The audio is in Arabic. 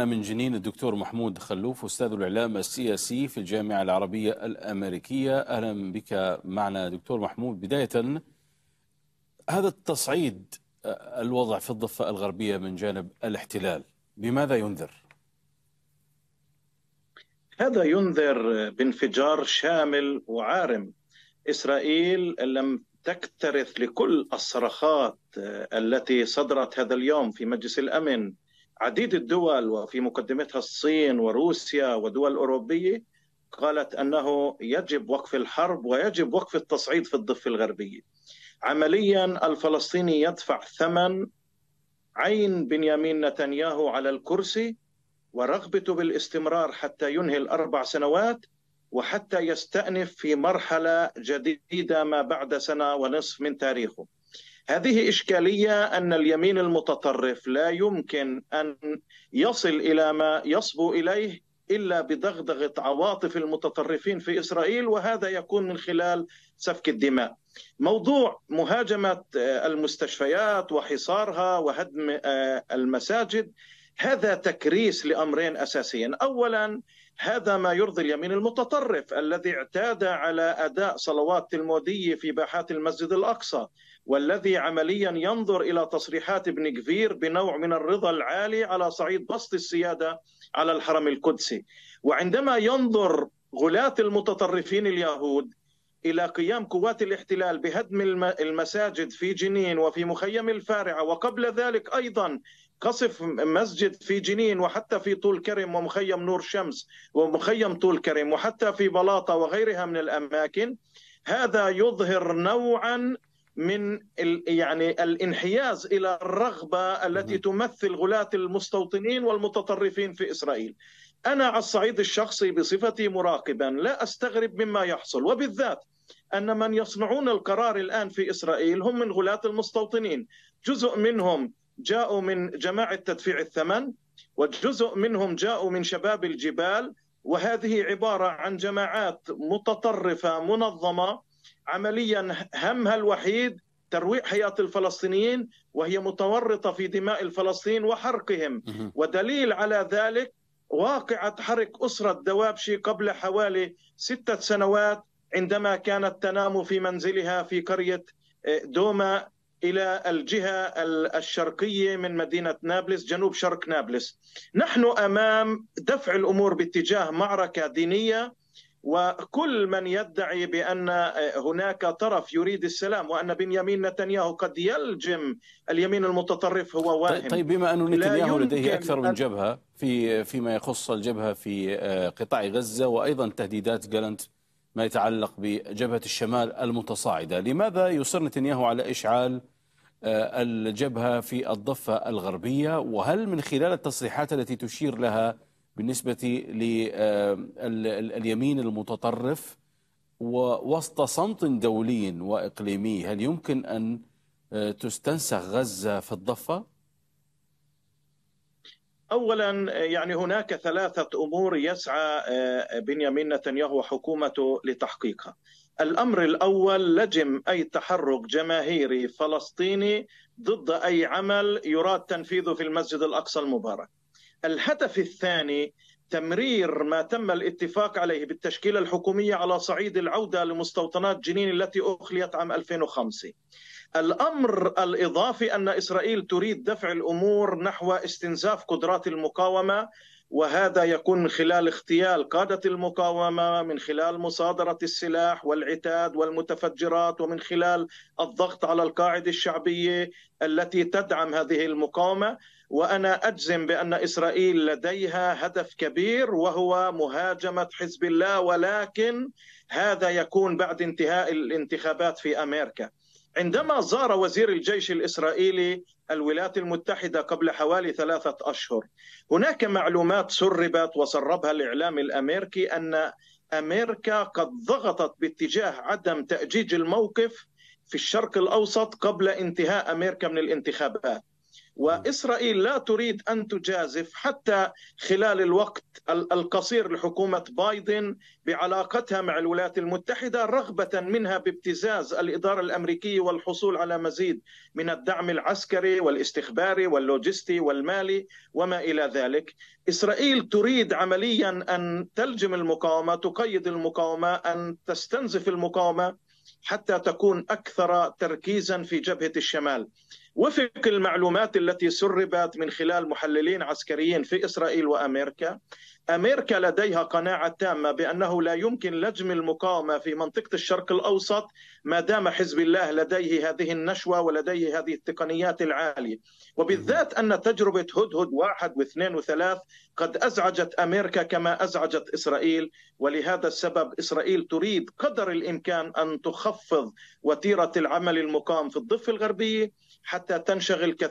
من جنين الدكتور محمود خلوف أستاذ الإعلام السياسي في الجامعة العربية الأمريكية أهلا بك معنا دكتور محمود بداية هذا التصعيد آه، الوضع في الضفة الغربية من جانب الاحتلال بماذا ينذر؟ هذا ينذر بانفجار شامل وعارم إسرائيل لم تكترث لكل الصرخات آه، التي صدرت هذا اليوم في مجلس الأمن عديد الدول وفي مقدمتها الصين وروسيا ودول أوروبية قالت أنه يجب وقف الحرب ويجب وقف التصعيد في الضفة الغربية عمليا الفلسطيني يدفع ثمن عين بنيامين نتنياهو على الكرسي ورغبته بالاستمرار حتى ينهي الأربع سنوات وحتى يستأنف في مرحلة جديدة ما بعد سنة ونصف من تاريخه هذه إشكالية أن اليمين المتطرف لا يمكن أن يصل إلى ما يصبو إليه إلا بدغدغة عواطف المتطرفين في إسرائيل وهذا يكون من خلال سفك الدماء موضوع مهاجمة آه، المستشفيات وحصارها وهدم آه، المساجد هذا تكريس لأمرين أساسيين أولا هذا ما يرضي اليمين المتطرف الذي اعتاد على أداء صلوات تلمودية في باحات المسجد الأقصى والذي عمليا ينظر الى تصريحات ابن كفير بنوع من الرضا العالي على صعيد بسط السياده على الحرم القدسي وعندما ينظر غلاة المتطرفين اليهود الى قيام قوات الاحتلال بهدم المساجد في جنين وفي مخيم الفارعه وقبل ذلك ايضا قصف مسجد في جنين وحتى في طول كرم ومخيم نور شمس ومخيم طول كرم وحتى في بلاطه وغيرها من الاماكن هذا يظهر نوعا من يعني الانحياز الى الرغبه التي تمثل غلاة المستوطنين والمتطرفين في اسرائيل. انا على الصعيد الشخصي بصفتي مراقبا لا استغرب مما يحصل وبالذات ان من يصنعون القرار الان في اسرائيل هم من غلاة المستوطنين، جزء منهم جاءوا من جماعه تدفيع الثمن وجزء منهم جاءوا من شباب الجبال وهذه عباره عن جماعات متطرفه منظمه عمليا همها الوحيد ترويع حياة الفلسطينيين وهي متورطة في دماء الفلسطينيين وحرقهم ودليل على ذلك واقعة حرق أسرة دوابشي قبل حوالي ستة سنوات عندما كانت تنام في منزلها في قرية آه، دوما إلى الجهة الشرقية من مدينة نابلس جنوب شرق نابلس نحن أمام دفع الأمور باتجاه معركة دينية وكل من يدعي بان هناك طرف يريد السلام وان بنيامين نتنياهو قد يلجم اليمين المتطرف هو طيب، واهم طيب بما انه نتنياهو لديه اكثر من جبهه في فيما يخص الجبهه في آه، قطاع غزه وايضا تهديدات جالنت ما يتعلق بجبهه الشمال المتصاعده، لماذا يصر نتنياهو على اشعال آه، الجبهه في الضفه الغربيه وهل من خلال التصريحات التي تشير لها بالنسبة لليمين آه، المتطرف ووسط صمت دولي وإقليمي هل يمكن أن آه، تستنسخ غزة في الضفة؟ اولا آه، يعني هناك ثلاثه امور يسعى بنيامين نتنياهو وحكومته لتحقيقها. الامر الاول لجم اي تحرك جماهيري فلسطيني ضد اي عمل يراد تنفيذه في المسجد الاقصى المبارك. الهدف الثاني تمرير ما تم الاتفاق عليه بالتشكيله الحكوميه على صعيد العوده لمستوطنات جنين التي اخليت عام 2005. الامر الاضافي ان اسرائيل تريد دفع الامور نحو استنزاف قدرات المقاومه وهذا يكون من خلال اغتيال قادة المقاومة من خلال مصادرة السلاح والعتاد والمتفجرات ومن خلال الضغط على القاعدة الشعبية التي تدعم هذه المقاومة وأنا أجزم بأن إسرائيل لديها هدف كبير وهو مهاجمة حزب الله ولكن هذا يكون بعد انتهاء الانتخابات في أمريكا عندما زار وزير الجيش الاسرائيلي الولايات المتحده قبل حوالي ثلاثه اشهر هناك معلومات سربت وسربها الاعلام الامريكي ان امريكا قد ضغطت باتجاه عدم تاجيج الموقف في الشرق الاوسط قبل انتهاء امريكا من الانتخابات وإسرائيل لا تريد أن تجازف حتى خلال الوقت القصير لحكومة بايدن بعلاقتها مع الولايات المتحدة رغبة منها بابتزاز الإدارة الأمريكية والحصول على مزيد من الدعم العسكري والاستخباري واللوجستي والمالي وما إلى ذلك إسرائيل تريد عمليا أن تلجم المقاومة تقيد المقاومة أن تستنزف المقاومة حتى تكون أكثر تركيزا في جبهة الشمال وفق المعلومات التي سربت من خلال محللين عسكريين في اسرائيل وامريكا امريكا لديها قناعه تامه بانه لا يمكن لجم المقاومه في منطقه الشرق الاوسط ما دام حزب الله لديه هذه النشوه ولديه هذه التقنيات العاليه وبالذات ان تجربه هدهد واحد واثنين وثلاث قد ازعجت امريكا كما ازعجت اسرائيل ولهذا السبب اسرائيل تريد قدر الامكان ان تخفض وتيره العمل المقام في الضفه الغربيه حتى تنشغل كثيرا